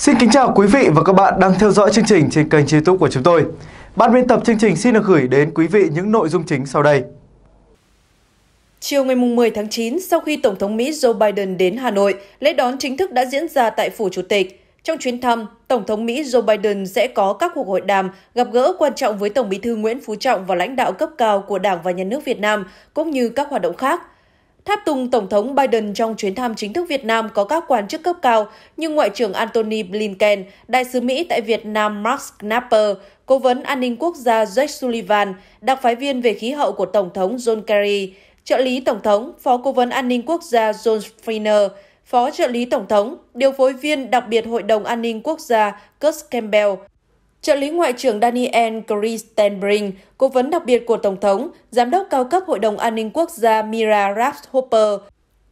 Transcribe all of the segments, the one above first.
Xin kính chào quý vị và các bạn đang theo dõi chương trình trên kênh youtube của chúng tôi. Ban biên tập chương trình xin được gửi đến quý vị những nội dung chính sau đây. Chiều ngày 10 tháng 9, sau khi Tổng thống Mỹ Joe Biden đến Hà Nội, lễ đón chính thức đã diễn ra tại Phủ Chủ tịch. Trong chuyến thăm, Tổng thống Mỹ Joe Biden sẽ có các cuộc hội đàm, gặp gỡ quan trọng với Tổng bí thư Nguyễn Phú Trọng và lãnh đạo cấp cao của Đảng và Nhà nước Việt Nam, cũng như các hoạt động khác – Tháp tùng Tổng thống Biden trong chuyến thăm chính thức Việt Nam có các quan chức cấp cao như Ngoại trưởng Antony Blinken, Đại sứ Mỹ tại Việt Nam Mark Knapper, Cố vấn an ninh quốc gia Jake Sullivan, đặc phái viên về khí hậu của Tổng thống John Kerry, trợ lý Tổng thống, Phó Cố vấn an ninh quốc gia John Friner, Phó trợ lý Tổng thống, điều phối viên đặc biệt Hội đồng An ninh Quốc gia Kurt Campbell, Trợ lý Ngoại trưởng Daniel Christenbrink, cố vấn đặc biệt của Tổng thống, Giám đốc cao cấp Hội đồng An ninh Quốc gia Mira Rathhopper,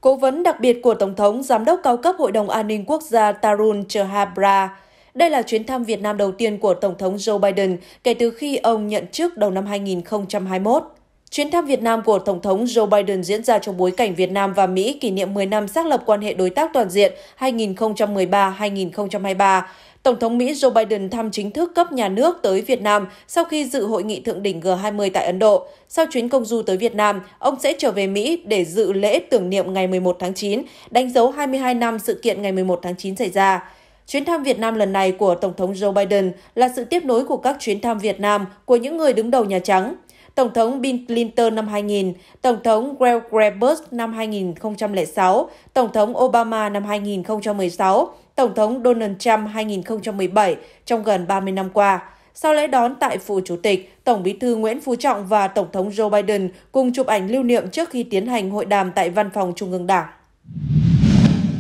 cố vấn đặc biệt của Tổng thống, Giám đốc cao cấp Hội đồng An ninh Quốc gia Tarun Chahabra. Đây là chuyến thăm Việt Nam đầu tiên của Tổng thống Joe Biden kể từ khi ông nhận chức đầu năm 2021. Chuyến thăm Việt Nam của Tổng thống Joe Biden diễn ra trong bối cảnh Việt Nam và Mỹ kỷ niệm 10 năm xác lập quan hệ đối tác toàn diện 2013-2023, Tổng thống Mỹ Joe Biden thăm chính thức cấp nhà nước tới Việt Nam sau khi dự hội nghị thượng đỉnh G20 tại Ấn Độ. Sau chuyến công du tới Việt Nam, ông sẽ trở về Mỹ để dự lễ tưởng niệm ngày 11 tháng 9, đánh dấu 22 năm sự kiện ngày 11 tháng 9 xảy ra. Chuyến thăm Việt Nam lần này của Tổng thống Joe Biden là sự tiếp nối của các chuyến thăm Việt Nam của những người đứng đầu Nhà Trắng. Tổng thống Bill Clinton năm 2000, Tổng thống Greg Rebus năm 2006, Tổng thống Obama năm 2016, Tổng thống Donald Trump 2017 trong gần 30 năm qua. Sau lễ đón tại Phủ Chủ tịch, Tổng bí thư Nguyễn Phú Trọng và Tổng thống Joe Biden cùng chụp ảnh lưu niệm trước khi tiến hành hội đàm tại Văn phòng Trung ương Đảng.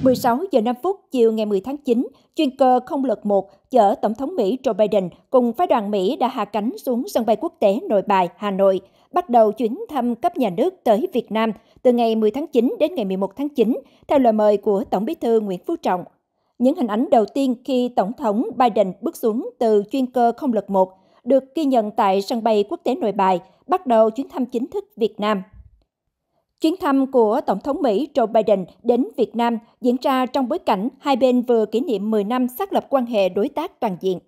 16 giờ 5 phút chiều ngày 10 tháng 9, chuyên cơ không lực 1 chở Tổng thống Mỹ Joe Biden cùng phái đoàn Mỹ đã hạ cánh xuống sân bay quốc tế Nội Bài, Hà Nội, bắt đầu chuyến thăm cấp nhà nước tới Việt Nam từ ngày 10 tháng 9 đến ngày 11 tháng 9, theo lời mời của Tổng bí thư Nguyễn Phú Trọng – những hình ảnh đầu tiên khi Tổng thống Biden bước xuống từ chuyên cơ không lực 1 được ghi nhận tại sân bay quốc tế nội bài, bắt đầu chuyến thăm chính thức Việt Nam. Chuyến thăm của Tổng thống Mỹ Joe Biden đến Việt Nam diễn ra trong bối cảnh hai bên vừa kỷ niệm 10 năm xác lập quan hệ đối tác toàn diện.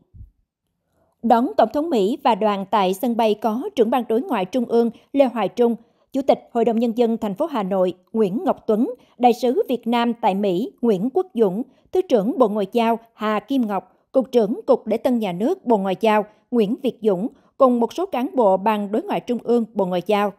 Đón Tổng thống Mỹ và đoàn tại sân bay có trưởng ban đối ngoại Trung ương Lê Hoài Trung, Chủ tịch Hội đồng Nhân dân thành phố Hà Nội Nguyễn Ngọc Tuấn, Đại sứ Việt Nam tại Mỹ Nguyễn Quốc Dũng, Thứ trưởng Bộ Ngoại giao Hà Kim Ngọc, Cục trưởng Cục Lễ tân Nhà nước Bộ Ngoại giao Nguyễn Việt Dũng cùng một số cán bộ Ban Đối ngoại Trung ương Bộ Ngoại giao.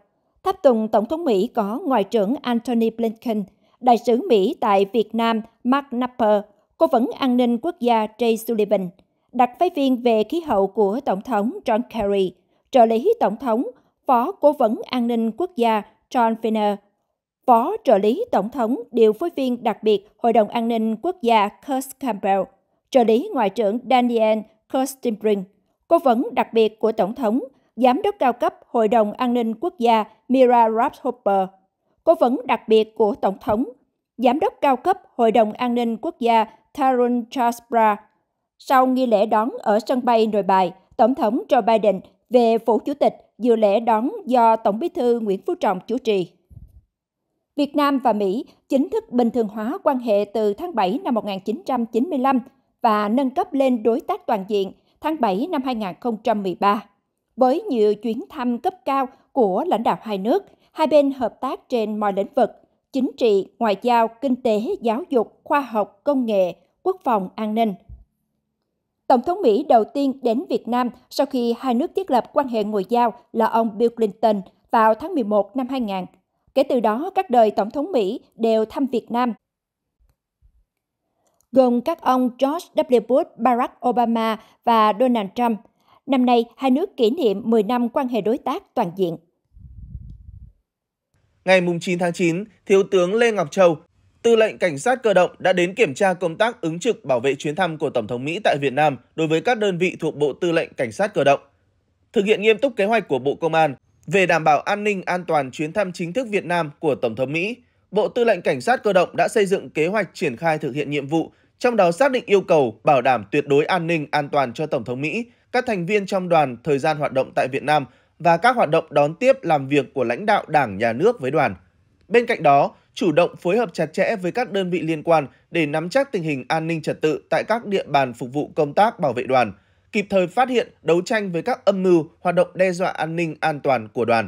Tháp tùng Tổng thống Mỹ có Ngoại trưởng Antony Blinken, Đại sứ Mỹ tại Việt Nam Mark Napper, Cố vấn an ninh quốc gia Jay Sullivan, đặc phái viên về khí hậu của Tổng thống John Kerry, trợ lý Tổng thống, Phó Cố vấn an ninh quốc gia John Finner, Phó trợ lý Tổng thống điều phối viên đặc biệt Hội đồng An ninh Quốc gia kirst Campbell, trợ lý Ngoại trưởng Daniel Kirstenbrink, cố vấn đặc biệt của Tổng thống, Giám đốc cao cấp Hội đồng An ninh Quốc gia Mira Rathhopper, cố vấn đặc biệt của Tổng thống, Giám đốc cao cấp Hội đồng An ninh Quốc gia Tarun Chasbra. Sau nghi lễ đón ở sân bay nội bài, Tổng thống Joe Biden về phủ chủ tịch dự lễ đón do Tổng bí thư Nguyễn Phú Trọng chủ trì. Việt Nam và Mỹ chính thức bình thường hóa quan hệ từ tháng 7 năm 1995 và nâng cấp lên đối tác toàn diện tháng 7 năm 2013. Với nhiều chuyến thăm cấp cao của lãnh đạo hai nước, hai bên hợp tác trên mọi lĩnh vực chính trị, ngoại giao, kinh tế, giáo dục, khoa học, công nghệ, quốc phòng, an ninh. Tổng thống Mỹ đầu tiên đến Việt Nam sau khi hai nước thiết lập quan hệ ngoại giao là ông Bill Clinton vào tháng 11 năm 2000 Kể từ đó, các đời Tổng thống Mỹ đều thăm Việt Nam. Gồm các ông George W. Bush, Barack Obama và Donald Trump. Năm nay, hai nước kỷ niệm 10 năm quan hệ đối tác toàn diện. Ngày 9 tháng 9, Thiếu tướng Lê Ngọc Châu, Tư lệnh Cảnh sát cơ động đã đến kiểm tra công tác ứng trực bảo vệ chuyến thăm của Tổng thống Mỹ tại Việt Nam đối với các đơn vị thuộc Bộ Tư lệnh Cảnh sát cơ động. Thực hiện nghiêm túc kế hoạch của Bộ Công an về đảm bảo an ninh an toàn chuyến thăm chính thức Việt Nam của Tổng thống Mỹ, Bộ Tư lệnh Cảnh sát Cơ động đã xây dựng kế hoạch triển khai thực hiện nhiệm vụ, trong đó xác định yêu cầu bảo đảm tuyệt đối an ninh an toàn cho Tổng thống Mỹ, các thành viên trong đoàn thời gian hoạt động tại Việt Nam và các hoạt động đón tiếp làm việc của lãnh đạo Đảng, Nhà nước với đoàn. Bên cạnh đó, chủ động phối hợp chặt chẽ với các đơn vị liên quan để nắm chắc tình hình an ninh trật tự tại các địa bàn phục vụ công tác bảo vệ đoàn, kịp thời phát hiện, đấu tranh với các âm mưu hoạt động đe dọa an ninh an toàn của đoàn.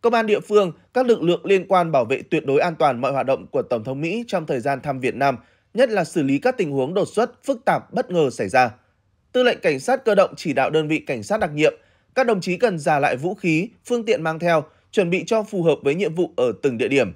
Công an địa phương, các lực lượng liên quan bảo vệ tuyệt đối an toàn mọi hoạt động của Tổng thống Mỹ trong thời gian thăm Việt Nam, nhất là xử lý các tình huống đột xuất, phức tạp, bất ngờ xảy ra. Tư lệnh Cảnh sát cơ động chỉ đạo đơn vị cảnh sát đặc nhiệm, các đồng chí cần giả lại vũ khí, phương tiện mang theo, chuẩn bị cho phù hợp với nhiệm vụ ở từng địa điểm.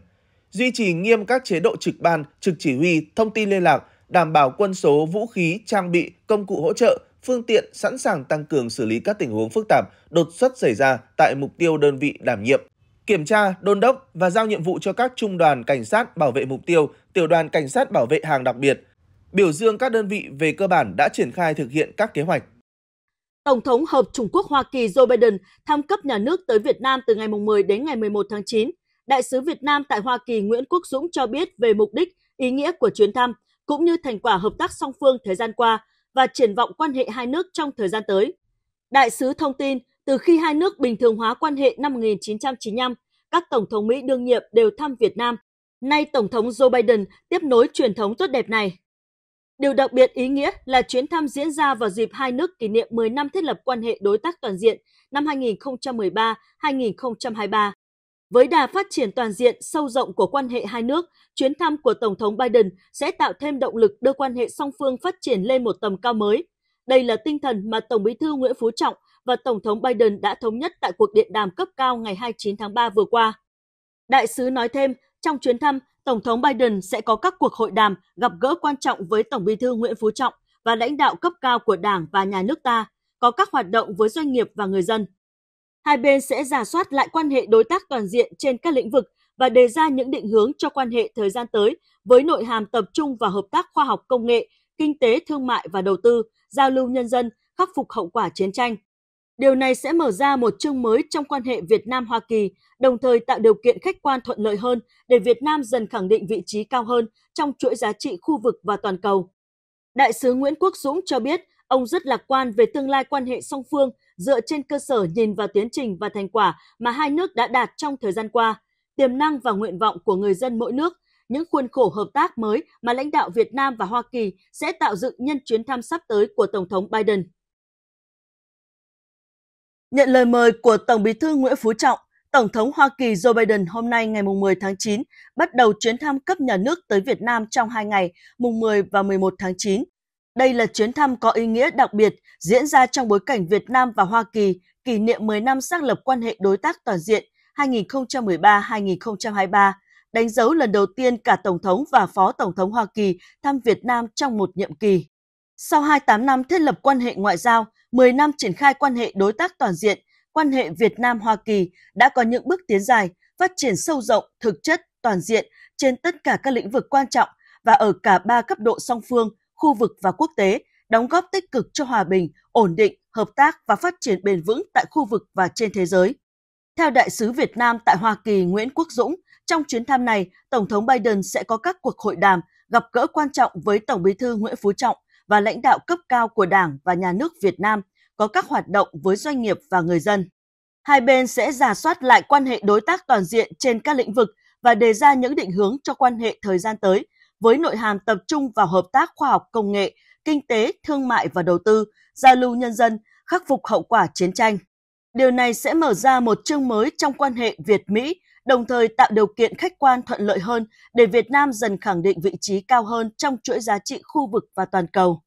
Duy trì nghiêm các chế độ trực ban, trực chỉ huy, thông tin liên lạc, đảm bảo quân số, vũ khí, trang bị, công cụ hỗ trợ, phương tiện sẵn sàng tăng cường xử lý các tình huống phức tạp, đột xuất xảy ra tại mục tiêu đơn vị đảm nhiệm. Kiểm tra, đôn đốc và giao nhiệm vụ cho các trung đoàn cảnh sát bảo vệ mục tiêu, tiểu đoàn cảnh sát bảo vệ hàng đặc biệt. Biểu dương các đơn vị về cơ bản đã triển khai thực hiện các kế hoạch. Tổng thống Hợp Trung Quốc Hoa Kỳ Joe Biden thăm cấp nhà nước tới Việt Nam từ ngày 10 đến ngày 11 tháng 9. Đại sứ Việt Nam tại Hoa Kỳ Nguyễn Quốc Dũng cho biết về mục đích, ý nghĩa của chuyến thăm, cũng như thành quả hợp tác song phương thời gian qua, và triển vọng quan hệ hai nước trong thời gian tới. Đại sứ thông tin, từ khi hai nước bình thường hóa quan hệ năm 1995, các tổng thống Mỹ đương nhiệm đều thăm Việt Nam. Nay Tổng thống Joe Biden tiếp nối truyền thống tốt đẹp này. Điều đặc biệt ý nghĩa là chuyến thăm diễn ra vào dịp hai nước kỷ niệm 10 năm thiết lập quan hệ đối tác toàn diện năm 2013-2023. Với đà phát triển toàn diện, sâu rộng của quan hệ hai nước, chuyến thăm của Tổng thống Biden sẽ tạo thêm động lực đưa quan hệ song phương phát triển lên một tầm cao mới. Đây là tinh thần mà Tổng bí thư Nguyễn Phú Trọng và Tổng thống Biden đã thống nhất tại cuộc điện đàm cấp cao ngày 29 tháng 3 vừa qua. Đại sứ nói thêm, trong chuyến thăm, Tổng thống Biden sẽ có các cuộc hội đàm gặp gỡ quan trọng với Tổng bí thư Nguyễn Phú Trọng và lãnh đạo cấp cao của Đảng và nhà nước ta, có các hoạt động với doanh nghiệp và người dân hai bên sẽ giả soát lại quan hệ đối tác toàn diện trên các lĩnh vực và đề ra những định hướng cho quan hệ thời gian tới với nội hàm tập trung vào hợp tác khoa học công nghệ, kinh tế thương mại và đầu tư, giao lưu nhân dân, khắc phục hậu quả chiến tranh. Điều này sẽ mở ra một chương mới trong quan hệ Việt Nam Hoa Kỳ, đồng thời tạo điều kiện khách quan thuận lợi hơn để Việt Nam dần khẳng định vị trí cao hơn trong chuỗi giá trị khu vực và toàn cầu. Đại sứ Nguyễn Quốc Dũng cho biết, Ông rất lạc quan về tương lai quan hệ song phương dựa trên cơ sở nhìn vào tiến trình và thành quả mà hai nước đã đạt trong thời gian qua, tiềm năng và nguyện vọng của người dân mỗi nước, những khuôn khổ hợp tác mới mà lãnh đạo Việt Nam và Hoa Kỳ sẽ tạo dựng nhân chuyến thăm sắp tới của Tổng thống Biden. Nhận lời mời của Tổng bí thư Nguyễn Phú Trọng, Tổng thống Hoa Kỳ Joe Biden hôm nay ngày 10 tháng 9 bắt đầu chuyến thăm cấp nhà nước tới Việt Nam trong hai ngày, mùng 10 và 11 tháng 9. Đây là chuyến thăm có ý nghĩa đặc biệt diễn ra trong bối cảnh Việt Nam và Hoa Kỳ kỷ niệm 10 năm xác lập quan hệ đối tác toàn diện 2013-2023, đánh dấu lần đầu tiên cả Tổng thống và Phó Tổng thống Hoa Kỳ thăm Việt Nam trong một nhiệm kỳ. Sau 28 năm thiết lập quan hệ ngoại giao, 10 năm triển khai quan hệ đối tác toàn diện, quan hệ Việt Nam-Hoa Kỳ đã có những bước tiến dài, phát triển sâu rộng, thực chất, toàn diện trên tất cả các lĩnh vực quan trọng và ở cả ba cấp độ song phương – khu vực và quốc tế, đóng góp tích cực cho hòa bình, ổn định, hợp tác và phát triển bền vững tại khu vực và trên thế giới. Theo đại sứ Việt Nam tại Hoa Kỳ Nguyễn Quốc Dũng, trong chuyến thăm này, Tổng thống Biden sẽ có các cuộc hội đàm, gặp gỡ quan trọng với Tổng bí thư Nguyễn Phú Trọng và lãnh đạo cấp cao của Đảng và Nhà nước Việt Nam, có các hoạt động với doanh nghiệp và người dân. Hai bên sẽ giả soát lại quan hệ đối tác toàn diện trên các lĩnh vực và đề ra những định hướng cho quan hệ thời gian tới với nội hàm tập trung vào hợp tác khoa học công nghệ, kinh tế, thương mại và đầu tư, giao lưu nhân dân, khắc phục hậu quả chiến tranh. Điều này sẽ mở ra một chương mới trong quan hệ Việt-Mỹ, đồng thời tạo điều kiện khách quan thuận lợi hơn để Việt Nam dần khẳng định vị trí cao hơn trong chuỗi giá trị khu vực và toàn cầu.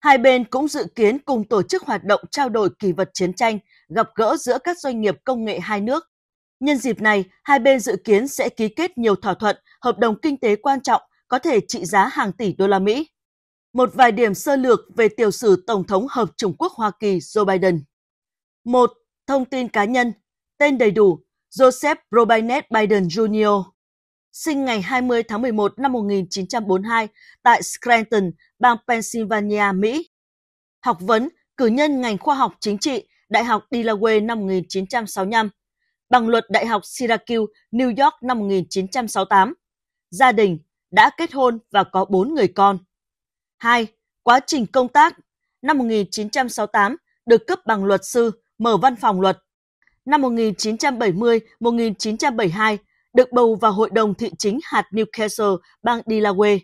Hai bên cũng dự kiến cùng tổ chức hoạt động trao đổi kỳ vật chiến tranh, gặp gỡ giữa các doanh nghiệp công nghệ hai nước. Nhân dịp này, hai bên dự kiến sẽ ký kết nhiều thỏa thuận, hợp đồng kinh tế quan trọng có thể trị giá hàng tỷ đô la Mỹ. Một vài điểm sơ lược về tiểu sử Tổng thống Hợp Trung Quốc Hoa Kỳ Joe Biden. Một Thông tin cá nhân, tên đầy đủ Joseph Robinette Biden Jr. Sinh ngày 20 tháng 11 năm 1942 tại Scranton, bang Pennsylvania, Mỹ. Học vấn, cử nhân ngành khoa học chính trị, Đại học Delaware năm 1965, bằng luật Đại học Syracuse, New York năm 1968. Gia đình, đã kết hôn và có bốn người con. 2. Quá trình công tác Năm 1968 được cấp bằng luật sư, mở văn phòng luật. Năm 1970-1972 được bầu vào Hội đồng Thị chính hạt Newcastle, bang Delaware.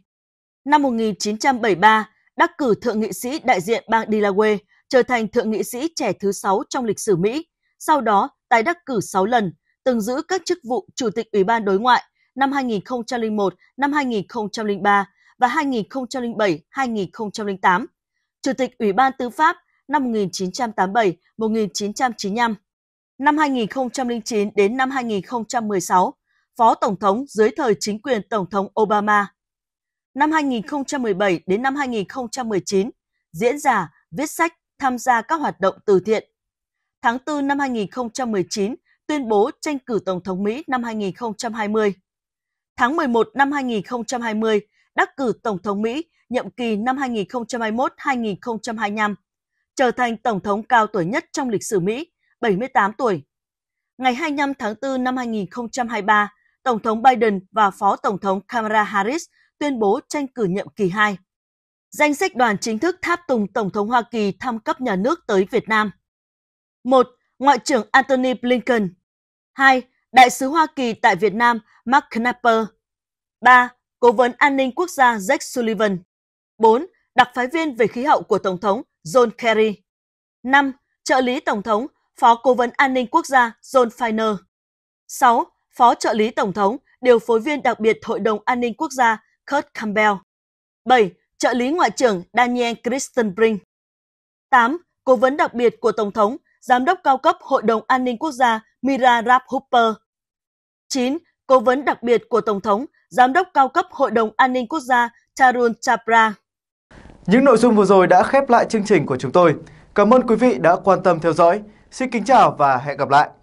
Năm 1973, đắc cử Thượng nghị sĩ đại diện bang Delaware, trở thành Thượng nghị sĩ trẻ thứ 6 trong lịch sử Mỹ, sau đó tái đắc cử 6 lần, từng giữ các chức vụ Chủ tịch Ủy ban Đối ngoại, năm 2001, năm 2003 và 2007-2008, Chủ tịch Ủy ban Tư pháp năm 1987-1995. Năm 2009 đến năm 2016, Phó Tổng thống dưới thời chính quyền Tổng thống Obama. Năm 2017 đến năm 2019, diễn giả, viết sách, tham gia các hoạt động từ thiện. Tháng 4 năm 2019, tuyên bố tranh cử Tổng thống Mỹ năm 2020 tháng 11 năm 2020 đắc cử Tổng thống Mỹ nhiệm kỳ năm 2021-2025, trở thành Tổng thống cao tuổi nhất trong lịch sử Mỹ, 78 tuổi. Ngày 25 tháng 4 năm 2023, Tổng thống Biden và Phó Tổng thống Kamala Harris tuyên bố tranh cử nhiệm kỳ 2. Danh sách đoàn chính thức tháp tùng Tổng thống Hoa Kỳ thăm cấp nhà nước tới Việt Nam. 1. Ngoại trưởng Antony Blinken 2. Đại sứ Hoa Kỳ tại Việt Nam Mark Knapper. 3. Cố vấn an ninh quốc gia Jack Sullivan. 4. Đặc phái viên về khí hậu của Tổng thống John Kerry. 5. Trợ lý Tổng thống, Phó Cố vấn An ninh Quốc gia John Feiner. 6. Phó trợ lý Tổng thống, điều phối viên đặc biệt Hội đồng An ninh Quốc gia Kurt Campbell. 7. Trợ lý Ngoại trưởng Daniel Kristen Brink. 8. Cố vấn đặc biệt của Tổng thống, Giám đốc cao cấp Hội đồng An ninh Quốc gia Mira Rapp Hooper. 9. Cố vấn đặc biệt của Tổng thống, Giám đốc cao cấp Hội đồng An ninh Quốc gia Tarun Chapra. Những nội dung vừa rồi đã khép lại chương trình của chúng tôi. Cảm ơn quý vị đã quan tâm theo dõi. Xin kính chào và hẹn gặp lại.